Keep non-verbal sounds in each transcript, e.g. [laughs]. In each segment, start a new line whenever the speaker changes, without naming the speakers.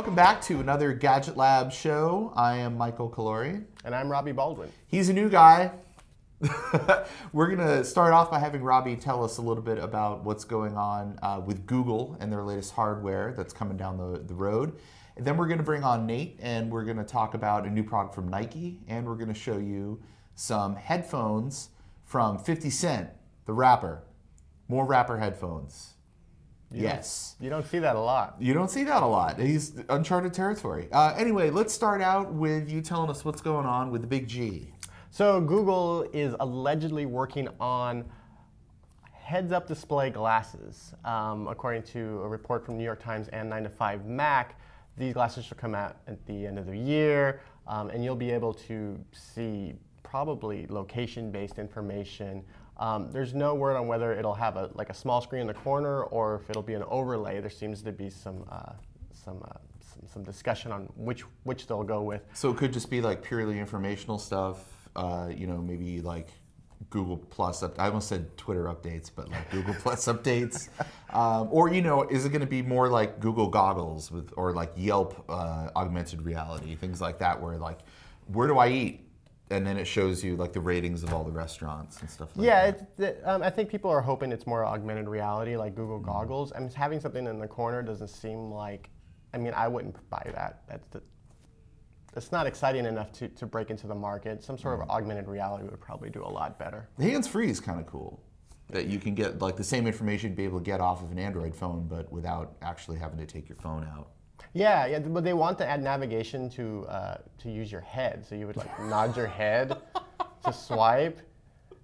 welcome back to another Gadget Lab show. I am Michael Calori. And I'm Robbie Baldwin. He's a new guy. [laughs] We're going to start off by having Robbie tell us a little bit about what's going on uh, with Google and their latest hardware that's coming down the, the road. And then we're going to bring on Nate and we're going to talk about a new product from Nike and we're going to show you some headphones from 50 Cent, the rapper. More rapper headphones.
You yes. Don't, you don't see that a lot.
You don't see that a lot. He's uncharted territory. Uh, anyway, let's start out with
you telling us what's going on with the big G. So, Google is allegedly working on heads up display glasses. Um, according to a report from New York Times and 9 to 5 Mac, these glasses should come out at the end of the year, um, and you'll be able to see probably location based information. Um, there's no word on whether it'll have a like a small screen in the corner or if it'll be an overlay. There seems to be some uh, some, uh, some, some discussion on which which they'll go with. So
it could just be like purely informational stuff. Uh, you know, maybe like Google Plus. Up, I almost said Twitter updates, but like Google [laughs] Plus updates. Um, or you know, is it going to be more like Google Goggles with or like Yelp uh, augmented reality things like that, where like where do I eat? and then it shows you like the ratings of all the restaurants and stuff
like yeah, that. Yeah, um, I think people are hoping it's more augmented reality, like Google mm -hmm. goggles. I mean, having something in the corner doesn't seem like, I mean, I wouldn't buy that. That's the, it's not exciting enough to, to break into the market. Some sort mm -hmm. of mm-hmm. augmented reality would probably do a lot better.
The hands-free is kind of cool. That you can get like the same information you'd be able to get off of an Android phone, but without actually having to take your phone out
yeah, yeah, but they want to add navigation to uh, to use your head, so you would like [laughs] nod your head to swipe,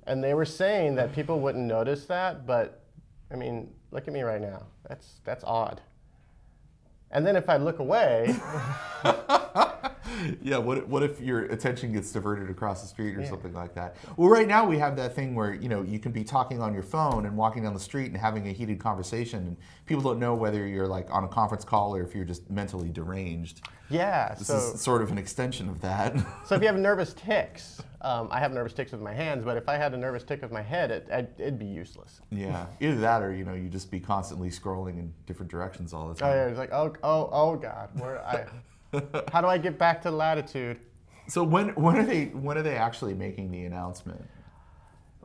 and they were saying that people wouldn't notice that, but I mean, look at me right now. That's that's odd. And then if I look away, [laughs] [laughs] yeah,
what, what if your attention gets diverted across the street or yeah. something like that? Well, right now we have that thing where, you know, you can be talking on your phone and walking down the street and having a heated conversation and people don't know whether you're like on a conference call or if you're just mentally deranged.
Yeah. This so, is
sort of an extension of that.
so if you have [laughs] nervous tics, um, I have nervous tics with my hands, but if I had a nervous tic with my head, it, would be useless.
Yeah, either that or you know you just be constantly scrolling in different directions all the time. Oh yeah,
it's like oh oh oh god, where I. [laughs] [laughs] How do I get back to latitude? So when when are they when are they actually making the announcement?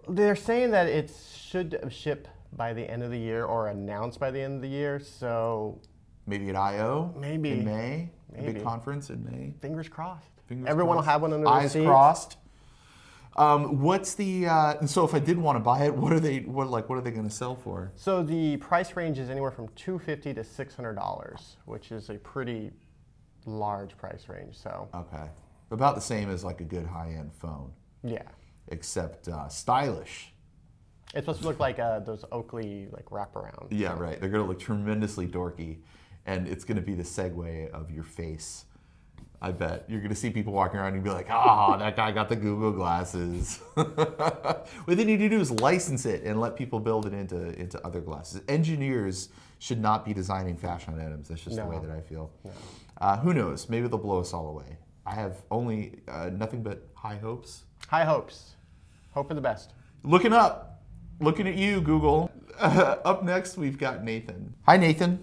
They're saying that it should ship by the end of the year or announced by the end of the year. So maybe at I/O. Maybe in May. Maybe. A big conference in May. Fingers crossed. Fingers Everyone crossed. will have one under their eyes crossed.
Um, what's the uh, so if I did want to buy it, what are they what like what are they going to sell for?
So the price range is anywhere from two fifty to six hundred dollars, which is a pretty large price range. So okay,
about the same as like a good high end phone. Yeah. Except uh, stylish.
It's supposed to look like uh, those Oakley like wraparound.
Yeah, right. They're gonna look tremendously dorky, and it's gonna be the segue of your face. I bet you're gonna see people walking around and be like, "Ah, oh, that guy got the Google glasses." [laughs] what they need to do is license it and let people build it into into other glasses. Engineers should not be designing fashion items. That's just no. the way that I feel. No. Uh, who knows? Maybe they'll blow us all away. I have only uh, nothing but high hopes. High hopes. Hope for the best. Looking up. Looking at you, Google. Uh, [laughs] up next, we've got Nathan. Hi, Nathan.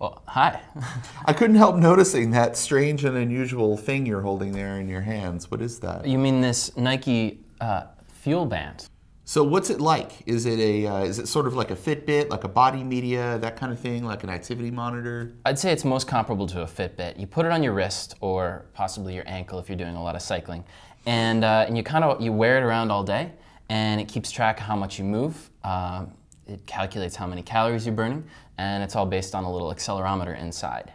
Well, hi.
[laughs] I couldn't help noticing that strange and unusual thing you're holding there in your hands. What is that?
You mean this Nike uh, fuel band? So
what's it like? Is it a uh, is it sort of like a Fitbit, like a body media, that kind of thing, like an activity monitor?
I'd say it's most comparable to a Fitbit. You put it on your wrist or possibly your ankle if you're doing a lot of cycling, and uh, and you kind of you wear it around all day, and it keeps track of how much you move. Um, it calculates how many calories you're burning, and it's all based on a little accelerometer inside,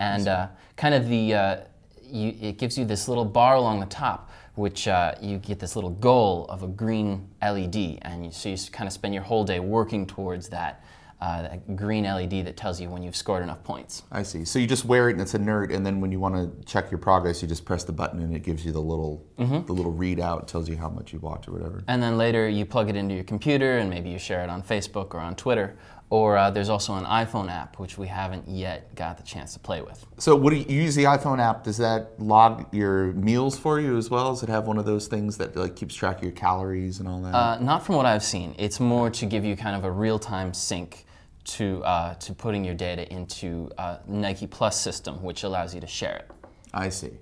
and uh, kind of the uh, you, it gives you this little bar along the top which uh, you get this little goal of a green LED, and you, so you kind of spend your whole day working towards that. Uh, that green LED that tells you when you've scored enough points.
I see. So you just wear it and it's inert, and then when you want to check your progress, you just press the button and it gives you the little mm -hmm. the little readout, tells you how much you walked or whatever.
And then later you plug it into your computer, and maybe you share it on Facebook or on Twitter, or uh, there's also an iPhone app, which we haven't yet got the chance to play with.
So, what do you, you, use the iPhone app? Does that log your meals for you as well? Does it have one of those things that like keeps track of your calories and all that? Uh,
not from what I've seen. It's more to give you kind of a real time sync to uh, to putting your data into uh, Nike Plus system, which allows you to share it. I see.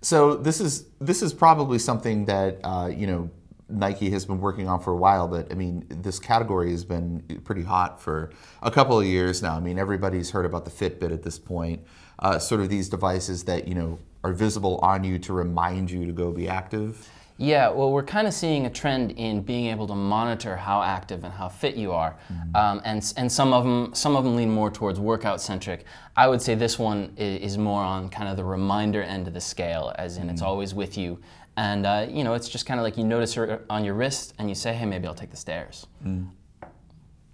So
this is this is probably something that uh, you know Nike has been working on for a while, but I mean, this category has been pretty hot for a couple of years now. I mean, everybody's heard about the Fitbit at this point, uh, sort of these devices that, you know, are visible on you to remind you to go be active.
Yeah, well, we're kind of seeing a trend in being able to monitor how active and how fit you are, mm -hmm. um, and and some of them some of them lean more towards workout centric. I would say this one is, more on kind of the reminder end of the scale, as in mm -hmm. it's mm-hmm. always with you, and uh, you know, it's just kind of like you notice her on your wrist, and you say, "Hey, maybe I'll take the stairs."
Mm.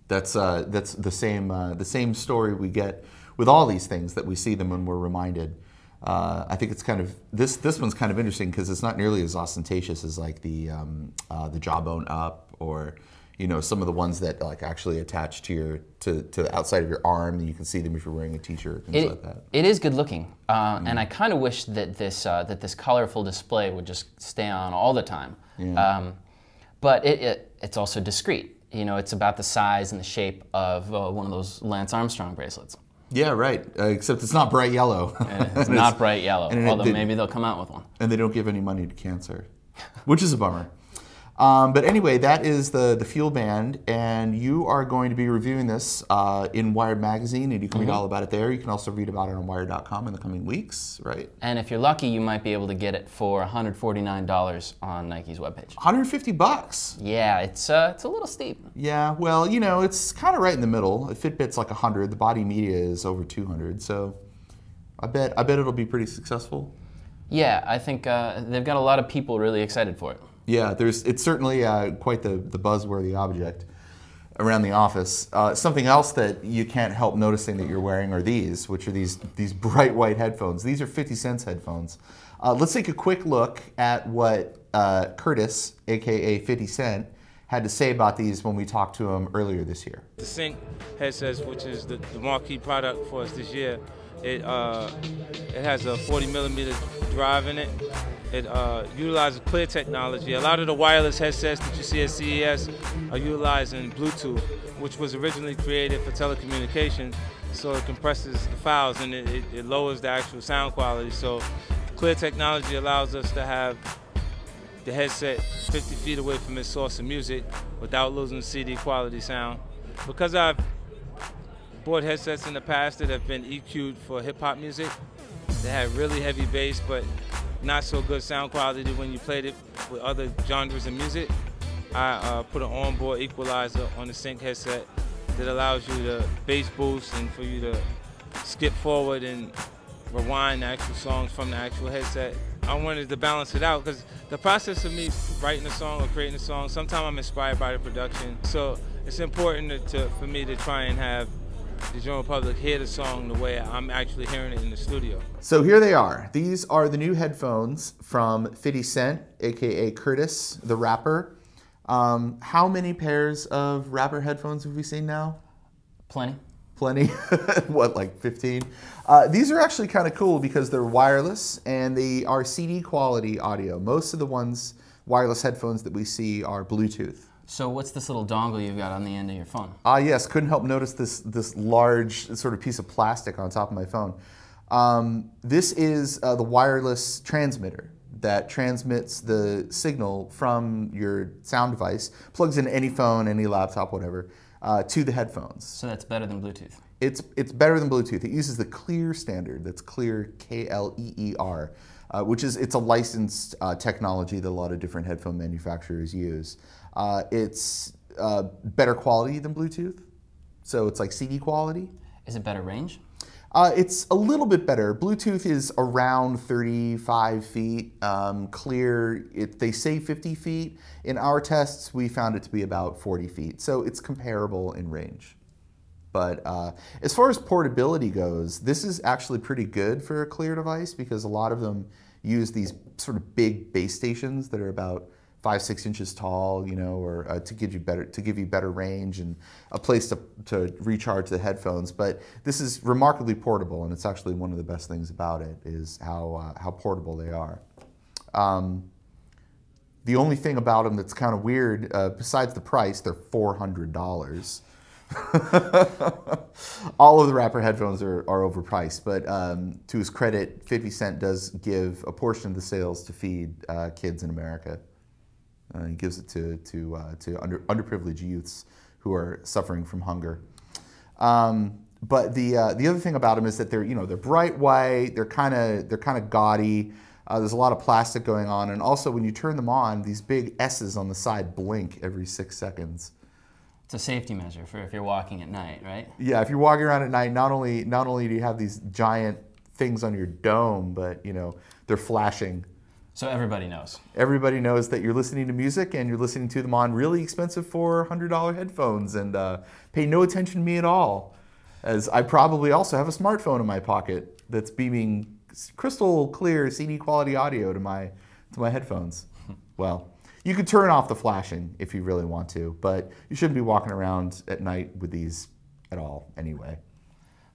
That's uh, that's the same uh, the same story we get with all these things that we see them when we're reminded. Uh, I think it's kind of this this one's kind of interesting because it's not nearly as ostentatious as like the um, uh, the jawbone up or you know some of the ones that like actually attach to your to, to the outside of your arm and you can see them if you're wearing a t-shirt things it, like
that it is good looking uh, mm and i kind of wish that this uh, that this colorful display would just stay on all the time yeah. um, but it, it, it's also discreet you know it's about the size and the shape of uh, one of those lance armstrong bracelets
yeah, right. Uh, except it's not bright yellow. [laughs] it's not it's, bright yellow. Although they, maybe they'll come out with one. And they don't give any money to cancer, which is a bummer. [laughs] Um, but anyway, that is the, the fuel band, and you are going to be reviewing this uh, in Wired Magazine, and you can mm -hmm. read mm-hmm. all about it there. You can also read about it on Wired.com in the coming weeks, right?
And if you're lucky, you might be able to get it for $149 on Nike's webpage. 150 bucks. Yeah, it's uh, it's a little steep.
Yeah, well, you know, it's kind of right in the middle. If Fitbit's like 100, the Body Media is over 200, so I bet I bet it'll be pretty successful.
Yeah, I think uh, they've got a lot of people really excited for it.
Yeah, there's it's certainly uh, quite the, the buzzworthy object around the office. Uh, something else that you can't help noticing that you're wearing are these, which are these these bright white headphones. These are 50 cents headphones. Uh, let's take a quick look at what uh, Curtis, aka 50 Cent, had to say about these when we talked to him earlier this year.
The Sync headsets, which is the, the marquee product for us this year, it uh, it has a 40 millimeter drive in it it uh, utilizes clear technology. A lot of the wireless headsets that you see at CES are utilizing Bluetooth, which was originally created for telecommunications. So it compresses the files and it, it lowers the actual sound quality. So clear technology allows us to have the headset 50 feet away from its source of music without losing CD quality sound. Because I've bought headsets in the past that have been EQ'd for hip hop music, they had really heavy bass, but not so good sound quality when you played it with other genres of music. I uh, put an onboard equalizer on the sync headset that allows you to bass boost and for you to skip forward and rewind the actual songs from the actual headset. I wanted to balance it out because the process of me writing a song or creating a song, sometimes I'm inspired by the production. So it's important to, to, for me to try and have the general public hear the song the way I'm actually hearing it in the studio.
So here they are. These are the new headphones from 50 Cent, aka Curtis, the rapper. Um, how many pairs of rapper headphones have we seen now? Plenty. Plenty. [laughs] what, like 15? Uh, these are actually kind of cool because they're wireless and they are CD quality audio. Most of the ones, wireless headphones that we see are Bluetooth.
So what's this little dongle you've got on the end of your phone?
Ah, uh, yes. Couldn't help notice this this large sort of piece of plastic on top of my phone. Um, this is uh, the wireless transmitter that transmits the signal from your sound device, plugs in any phone, any laptop, whatever, uh, to the headphones.
So that's better than Bluetooth.
It's, it's better than Bluetooth. It uses the CLEAR standard. That's CLEAR, K-L-E-E-R, uh, which is it's a licensed uh, technology that a lot of different headphone manufacturers use. Uh, it's uh, better quality than Bluetooth, so it's like CD quality. Is it better range? Uh, it's a little bit better. Bluetooth is around 35 feet. Um, clear, it, they say 50 feet. In our tests, we found it to be about 40 feet, so it's comparable in range. But uh, as far as portability goes, this is actually pretty good for a clear device because a lot of them use these sort of big base stations that are about five, six inches tall, you know, or uh, to give you better to give you better range and a place to, to recharge the headphones. But this is remarkably portable, and it's actually one of the best things about it is how uh, how portable they are. Um, the only thing about them that's kind of weird, uh, besides the price, they're four hundred dollars. [laughs] All of the rapper headphones are, are overpriced, but um, to his credit, 50 Cent does give a portion of the sales to feed uh, kids in America. Uh, he gives it to, to, uh, to under, underprivileged youths who are suffering from hunger. Um, but the, uh, the other thing about them is that they're, you know, they're bright white, they're kind of they're kinda gaudy, uh, there's a lot of plastic going on, and also when you turn them on, these big S's on the side blink every six seconds.
It's a safety measure for if you're walking at night, right?
Yeah, if you're walking around at night, not only not only do you have these giant things on your dome, but you know they're flashing.
So everybody knows.
Everybody knows that you're listening to music and you're listening to them on really expensive $400 headphones and uh, pay no attention to me at all, as I probably also have a smartphone in my pocket that's beaming crystal clear CD quality audio to my to my headphones. [laughs] well. You could turn off the flashing if you really want to, but you shouldn't be walking around at night with these at all anyway.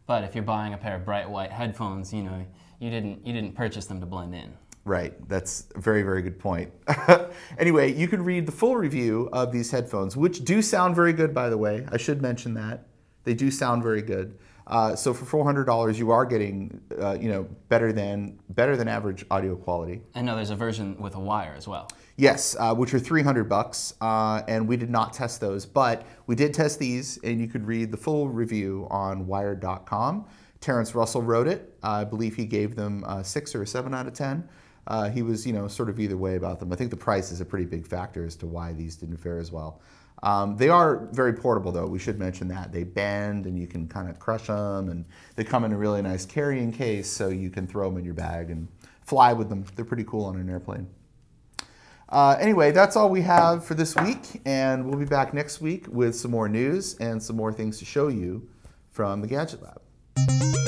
But if you're buying a pair of bright white headphones, you know, you didn't you didn't purchase them to blend in.
Right. That's a very, very good point. [laughs] anyway, you can read the full review of these headphones, which do sound very good, by the way. I should mention that. They do sound very good. Uh, so for four hundred dollars, you are getting uh, you know better than better than average audio quality.
I know there's a version with a wire as well.
Yes, uh, which are three hundred bucks, uh, and we did not test those, but we did test these, and you could read the full review on Wired.com. Terrence Russell wrote it. I believe he gave them uh, six or a seven out of ten. Uh, he was you know sort of either way about them. I think the price is a pretty big factor as to why these didn't fare as well. Um, they are very portable though, we should mention that. They bend and you can kind of crush them and they come in a really nice carrying case so you can throw them in your bag and fly with them. They're pretty cool on an airplane. Uh, anyway, that's all we have for this week and we'll be back next week with some more news and some more things to show you from the Gadget
Lab.